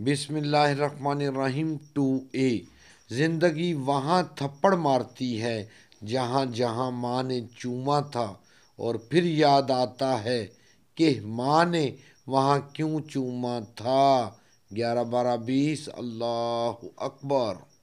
बिसमीम टू ए ज़िंदगी वहाँ थप्पड़ मारती है जहाँ जहाँ माँ ने चूमा था और फिर याद आता है कि माँ ने वहाँ क्यों चूमा था ग्यारह बारह बीस अल्लाह अकबर